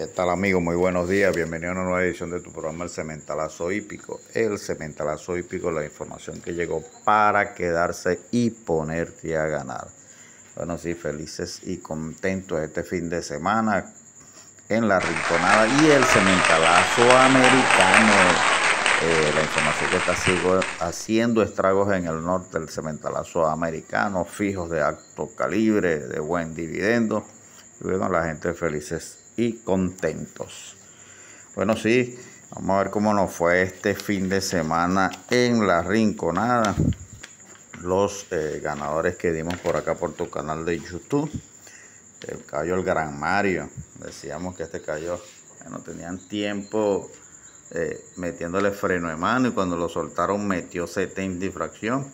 ¿Qué tal amigos? Muy buenos días. bienvenido a una nueva edición de tu programa El Cementalazo Hípico. El Cementalazo Hípico, la información que llegó para quedarse y ponerte a ganar. Bueno, sí, felices y contentos este fin de semana en la Rinconada y el Cementalazo Americano. Eh, la información que está sigo, haciendo estragos en el norte, el Cementalazo Americano, fijos de alto calibre, de buen dividendo. Y bueno, la gente felices y contentos. Bueno, sí, vamos a ver cómo nos fue este fin de semana en la Rinconada. Los eh, ganadores que dimos por acá por tu canal de YouTube. El cayó el Gran Mario. Decíamos que este cayó, no tenían tiempo eh, metiéndole freno de mano y cuando lo soltaron metió 70 difracción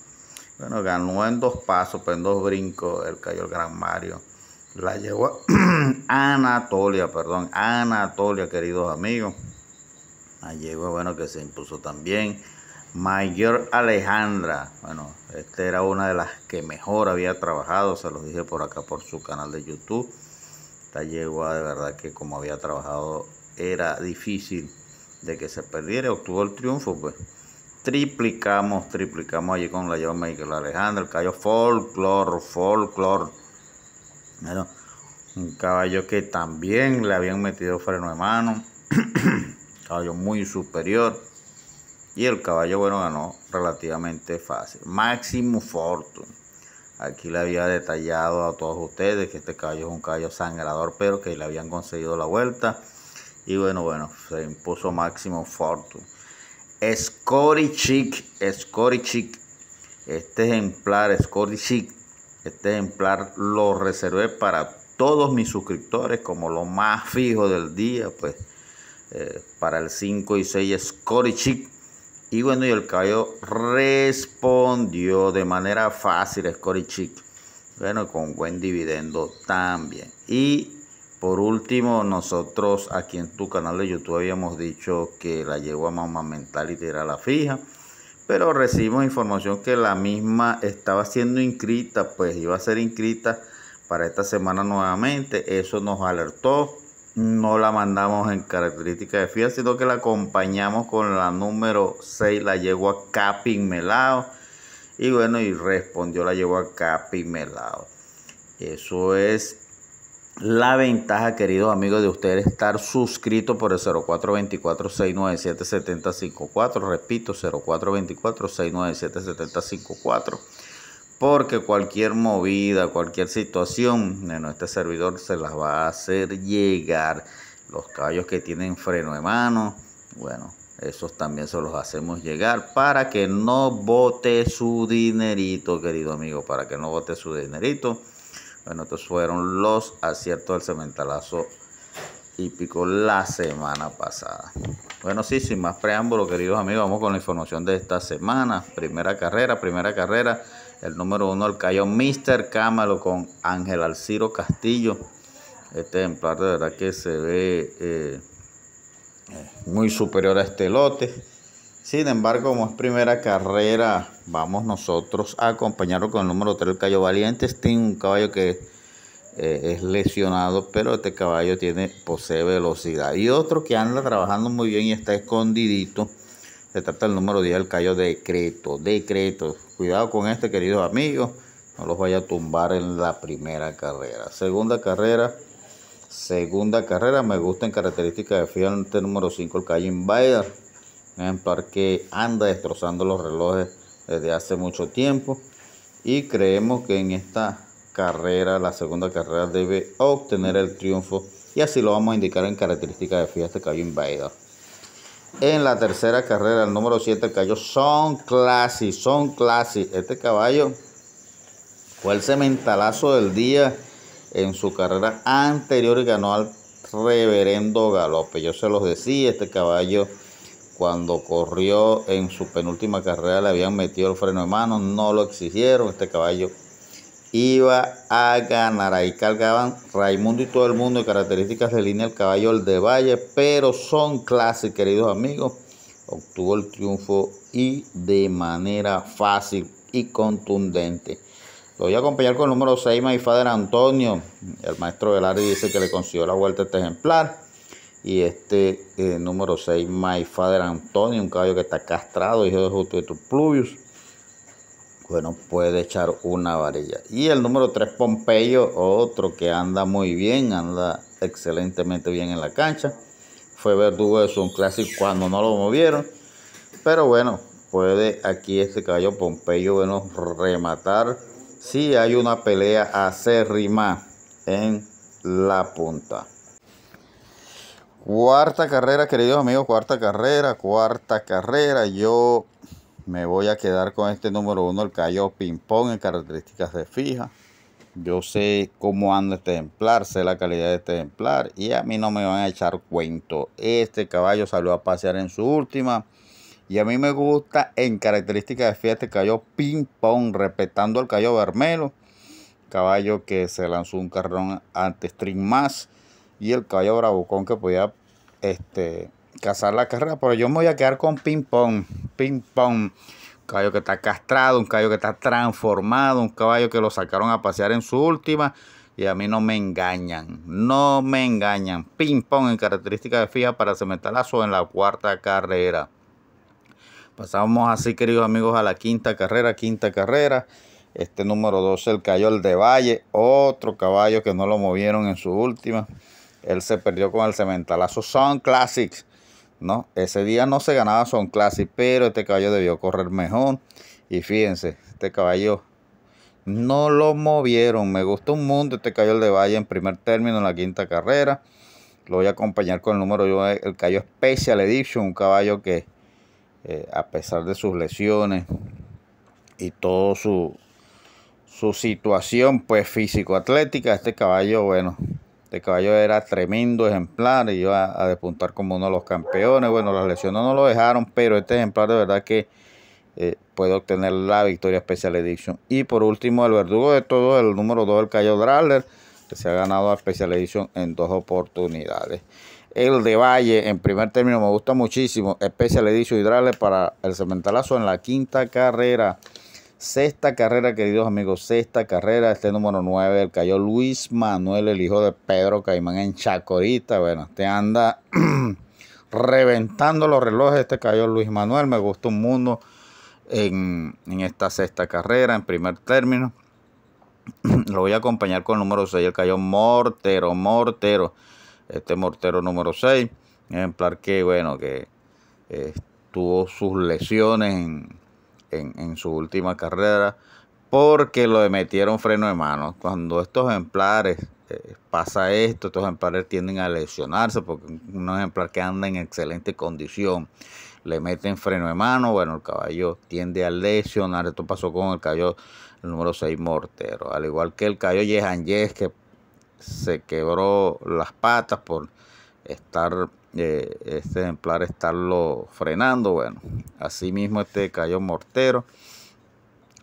Bueno, ganó en dos pasos, pues en dos brincos el cayó el Gran Mario. La yegua Anatolia, perdón, Anatolia, queridos amigos. La yegua, bueno, que se impuso también. Mayor Alejandra, bueno, esta era una de las que mejor había trabajado, se los dije por acá por su canal de YouTube. Esta yegua, de verdad que como había trabajado, era difícil de que se perdiera, obtuvo el triunfo, pues triplicamos, triplicamos allí con la yegua Michael Alejandra, el callo folklore, folklore. Bueno, un caballo que también le habían metido freno de mano. caballo muy superior. Y el caballo, bueno, ganó relativamente fácil. Máximo Fortune. Aquí le había detallado a todos ustedes que este caballo es un caballo sangrador, pero que le habían conseguido la vuelta. Y bueno, bueno, se impuso Máximo Fortune. Scorichik. Chic, Este ejemplar, Scorichik, este ejemplar lo reservé para todos mis suscriptores como lo más fijo del día, pues eh, para el 5 y 6 Scotty Chick. Y bueno, y el caballo respondió de manera fácil Scotty Chick. Bueno, con buen dividendo también. Y por último, nosotros aquí en tu canal de YouTube habíamos dicho que la Mamá Mental y era la fija pero recibimos información que la misma estaba siendo inscrita, pues iba a ser inscrita para esta semana nuevamente. Eso nos alertó. No la mandamos en característica de fiel, sino que la acompañamos con la número 6, la yegua a Melao. Y bueno, y respondió la yegua a Melao. Eso es la ventaja, queridos amigos, de usted estar suscrito por el 0424-697-7054. Repito, 0424-697-7054. Porque cualquier movida, cualquier situación, en este servidor se las va a hacer llegar. Los caballos que tienen freno de mano, bueno, esos también se los hacemos llegar para que no bote su dinerito, querido amigo, para que no bote su dinerito bueno, estos fueron los aciertos del cementalazo hípico la semana pasada. Bueno, sí, sin más preámbulo, queridos amigos, vamos con la información de esta semana. Primera carrera, primera carrera. El número uno, el cayó Mister Cámalo con Ángel Alciro Castillo. Este ejemplar de verdad que se ve eh, eh, muy superior a este lote. Sin embargo, como es primera carrera, vamos nosotros a acompañarlo con el número 3, el Cayo Valiente. Este es un caballo que eh, es lesionado, pero este caballo tiene, posee velocidad. Y otro que anda trabajando muy bien y está escondidito. Se trata del número 10, el Cayo Decreto. Decreto. Cuidado con este, queridos amigos. No los vaya a tumbar en la primera carrera. Segunda carrera. Segunda carrera. Me gusta en características de fiel número 5, el Cayo Invader un par que anda destrozando los relojes desde hace mucho tiempo y creemos que en esta carrera, la segunda carrera, debe obtener el triunfo y así lo vamos a indicar en características de Fiesta caballo invadido. En la tercera carrera, el número 7, el caballo Son Classy, Son Classy. Este caballo fue el cementalazo del día en su carrera anterior y ganó al reverendo galope. Yo se los decía, este caballo cuando corrió en su penúltima carrera le habían metido el freno de mano, no lo exigieron, este caballo iba a ganar, ahí cargaban Raimundo y todo el mundo de características de línea el caballo el de Valle, pero son clases, queridos amigos, obtuvo el triunfo y de manera fácil y contundente. Lo voy a acompañar con el número 6, father Antonio. El maestro Velarde dice que le consiguió la vuelta a este ejemplar y este eh, número 6, My Father Antonio, un caballo que está castrado, hijo de tus Pluvius. Bueno, puede echar una varilla. Y el número 3, Pompeyo, otro que anda muy bien, anda excelentemente bien en la cancha. Fue verdugo de un clásico cuando no lo movieron. Pero bueno, puede aquí este caballo Pompeyo, bueno, rematar si hay una pelea acérrima en la punta. Cuarta carrera, queridos amigos, cuarta carrera, cuarta carrera. Yo me voy a quedar con este número uno, el Cayo Ping Pong, en características de fija. Yo sé cómo anda este ejemplar, sé la calidad de este ejemplar y a mí no me van a echar cuento. Este caballo salió a pasear en su última y a mí me gusta en características de fija este Cayo Ping Pong, respetando al Cayo Bermelo. Caballo que se lanzó un carrón ante String Más y el caballo bravucón que podía este, cazar la carrera. Pero yo me voy a quedar con ping pong, ping pong. Un caballo que está castrado, un caballo que está transformado, un caballo que lo sacaron a pasear en su última. Y a mí no me engañan, no me engañan. Ping pong en característica de fija para cementalazo en la cuarta carrera. Pasamos así, queridos amigos, a la quinta carrera, quinta carrera. Este número 12, el el de Valle, otro caballo que no lo movieron en su última. Él se perdió con el cementalazo Son Classics. ¿no? Ese día no se ganaba Son Classics, pero este caballo debió correr mejor. Y fíjense, este caballo no lo movieron. Me gustó un mundo este caballo de Valle en primer término en la quinta carrera. Lo voy a acompañar con el número yo, el caballo Special Edition, un caballo que eh, a pesar de sus lesiones y todo su, su situación pues físico-atlética, este caballo, bueno, este caballo era tremendo ejemplar, y iba a despuntar como uno de los campeones. Bueno, las lesiones no lo dejaron, pero este ejemplar de verdad que eh, puede obtener la victoria Special Edition. Y por último, el verdugo de todo el número 2, el Cayo draler que se ha ganado a Special Edition en dos oportunidades. El de Valle, en primer término, me gusta muchísimo. Special Edition y para el cementalazo en la quinta carrera. Sexta carrera, queridos amigos, sexta carrera, este número 9, cayó Luis Manuel, el hijo de Pedro Caimán en Chacorita. Bueno, este anda reventando los relojes, este cayó Luis Manuel, me gustó un mundo en, esta sexta carrera, en primer término. Lo voy a acompañar con el número 6, el cayó Mortero, Mortero, este Mortero número 6, ejemplar que, bueno, que eh, tuvo sus lesiones en en, su última carrera porque lo metieron freno de mano. Cuando estos ejemplares eh, pasa esto, estos ejemplares tienden a lesionarse porque un ejemplar que anda en excelente condición le meten freno de mano, bueno, el caballo tiende a lesionar. Esto pasó con el caballo el número 6 Mortero, al igual que el caballo Yehan Yes que se quebró las patas por estar eh, este ejemplar lo frenando. Bueno, asimismo este cayó mortero.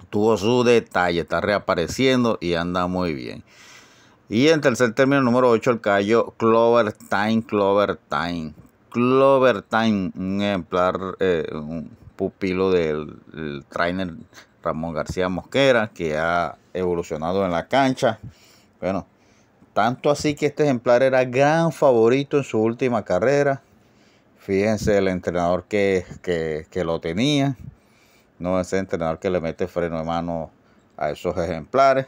Tuvo su detalle, está reapareciendo y anda muy bien. Y en tercer término, número 8, el cayó Clover Time, Clover Time. Clover Time, un ejemplar, eh, un pupilo del trainer Ramón García Mosquera, que ha evolucionado en la cancha. Bueno, tanto así que este ejemplar era gran favorito en su última carrera. Fíjense el entrenador que, que, que lo tenía. No ese entrenador que le mete freno de mano a esos ejemplares.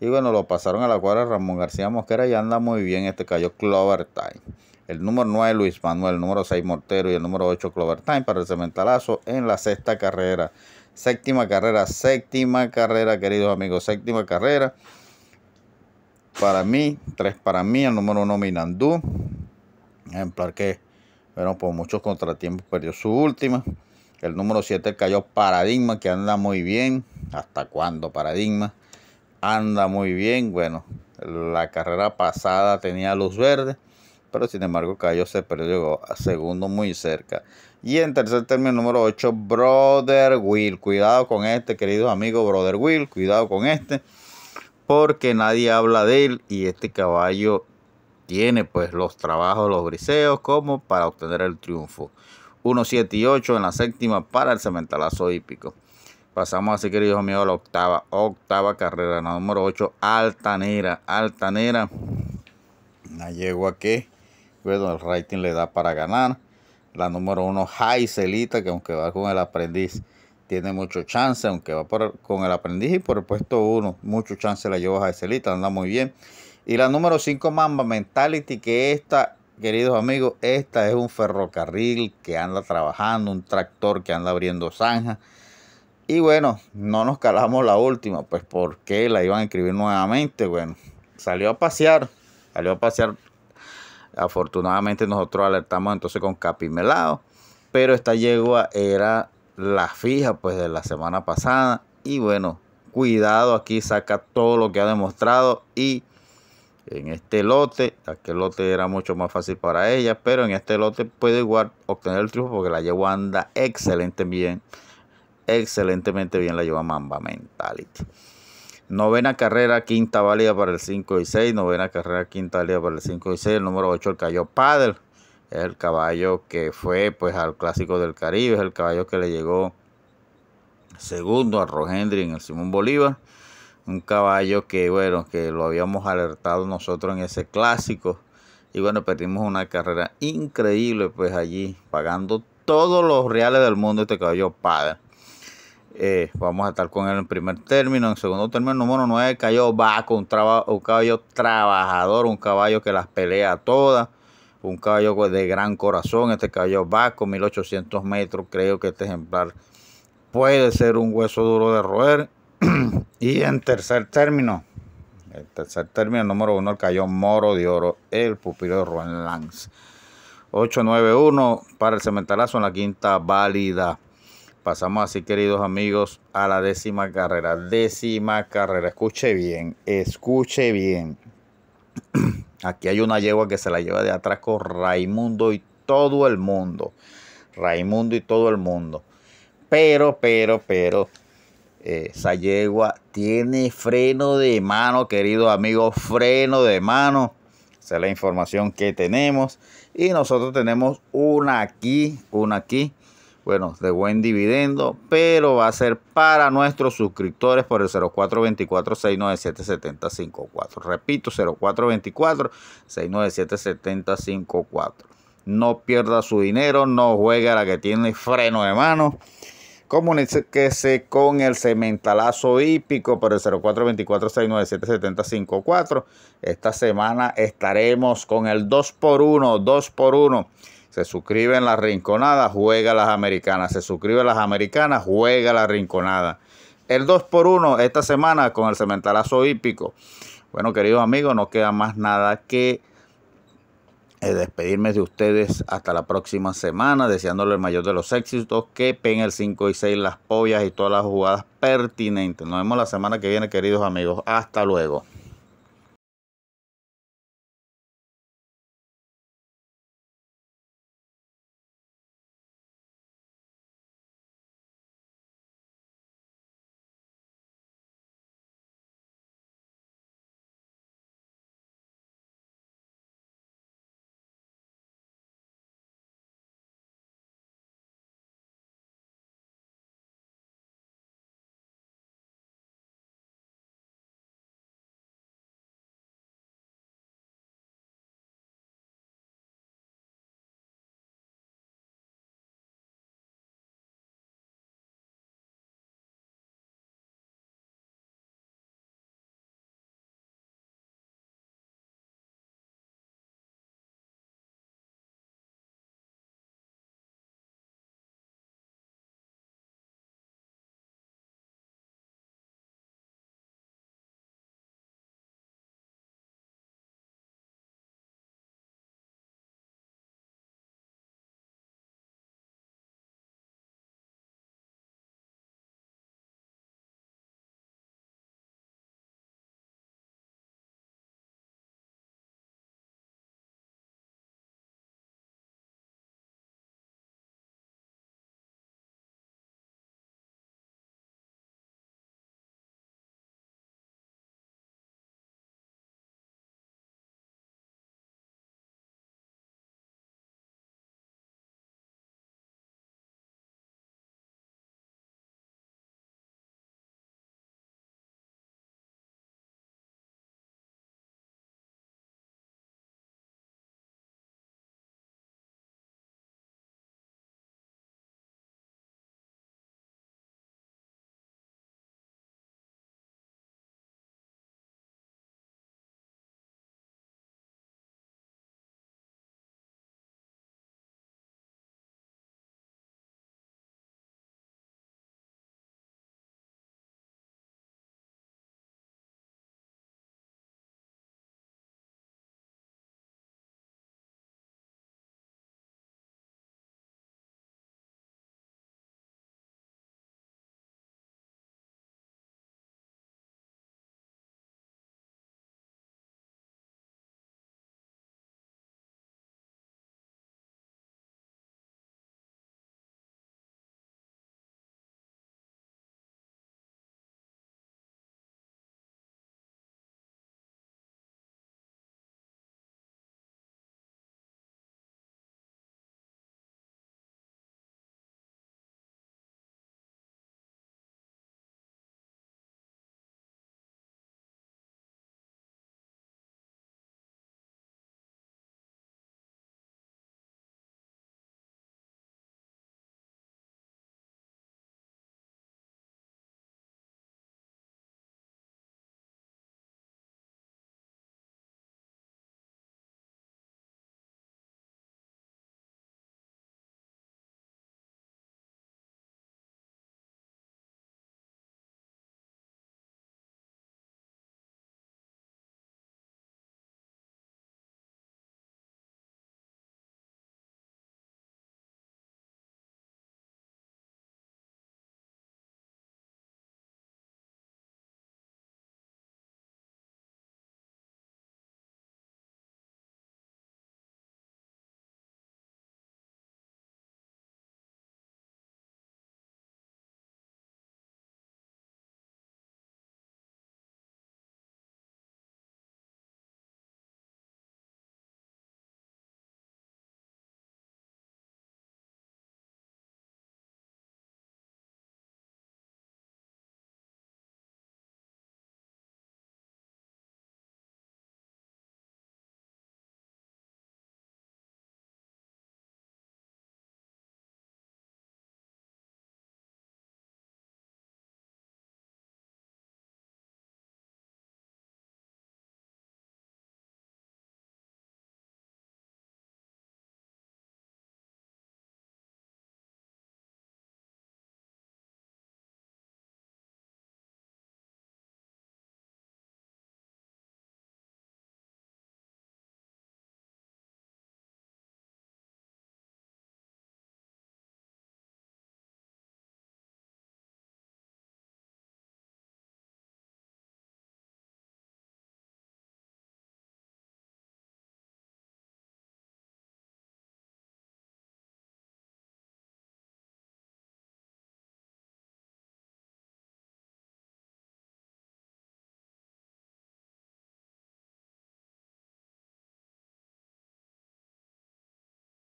Y bueno, lo pasaron a la cuadra Ramón García Mosquera y anda muy bien este cayó Clover Time. El número 9 Luis Manuel, el número 6 Mortero y el número 8 Clover Time para el cementalazo en la sexta carrera. Séptima carrera, séptima carrera, queridos amigos, séptima carrera para mí, tres para mí, el número uno Minandú, ejemplar que, bueno, por muchos contratiempos perdió su última. El número siete cayó Paradigma, que anda muy bien. ¿Hasta cuándo Paradigma? Anda muy bien. Bueno, la carrera pasada tenía luz verde, pero sin embargo cayó, se perdió a segundo muy cerca. Y en tercer término, número 8, Brother Will. Cuidado con este, queridos amigos, Brother Will. Cuidado con este porque nadie habla de él y este caballo tiene pues los trabajos, los briseos como para obtener el triunfo. 1, 7 y 8 en la séptima para el cementalazo hípico. Pasamos así, queridos amigos, a la octava, octava carrera, la número 8, Altanera, Altanera. la yegua que, bueno, el rating le da para ganar. La número 1, Celita, que aunque va con el aprendiz tiene mucho chance, aunque va con el aprendiz y por el puesto 1, mucho chance la llevas a anda muy bien. Y la número 5, Mamba Mentality, que esta, queridos amigos, esta es un ferrocarril que anda trabajando, un tractor que anda abriendo zanjas. Y bueno, no nos calamos la última, pues porque la iban a escribir nuevamente. Bueno, salió a pasear, salió a pasear. Afortunadamente nosotros alertamos entonces con Capimelado, pero esta yegua era la fija pues de la semana pasada. Y bueno, cuidado aquí, saca todo lo que ha demostrado y en este lote, aquel lote era mucho más fácil para ella, pero en este lote puede igual obtener el triunfo porque la lleva anda excelente bien, excelentemente bien la lleva Mamba Mentality. Novena carrera, quinta válida para el 5 y 6. Novena carrera, quinta válida para el 5 y 6. El número 8, el cayó paddle es el caballo que fue pues al Clásico del Caribe, es el caballo que le llegó segundo a Rogendri en el Simón Bolívar. Un caballo que, bueno, que lo habíamos alertado nosotros en ese clásico. Y bueno, perdimos una carrera increíble, pues allí, pagando todos los reales del mundo este caballo padre. Eh, vamos a estar con él en primer término. En segundo término, número 9, cayó Baco, un, un caballo trabajador, un caballo que las pelea todas un caballo pues, de gran corazón, este caballo vasco, 1800 metros, creo que este ejemplar puede ser un hueso duro de roer. y en tercer término, el tercer término número uno, el caballo moro de oro, el pupilo de Ruan Lance. 891 para el cementalazo en la quinta válida. Pasamos así, queridos amigos, a la décima carrera. Décima carrera. Escuche bien, escuche bien. Aquí hay una yegua que se la lleva de atrás con Raimundo y todo el mundo. Raimundo y todo el mundo. Pero, pero, pero, eh, esa yegua tiene freno de mano, querido amigo, freno de mano. Esa es la información que tenemos. Y nosotros tenemos una aquí, una aquí bueno, de buen dividendo, pero va a ser para nuestros suscriptores por el 0424-697-7054. Repito, 0424-697-7054. No pierda su dinero, no juegue a la que tiene freno de mano. Comuníquese con el cementalazo hípico por el 0424-697-7054. Esta semana estaremos con el 2x1, 2x1 se suscribe en la rinconada, juega las americanas. Se suscribe las americanas, juega la rinconada. El 2 por 1 esta semana con el cementalazo hípico. Bueno, queridos amigos, no queda más nada que eh, despedirme de ustedes hasta la próxima semana, deseándoles el mayor de los éxitos, que peguen el 5 y 6 las pollas y todas las jugadas pertinentes. Nos vemos la semana que viene, queridos amigos. Hasta luego.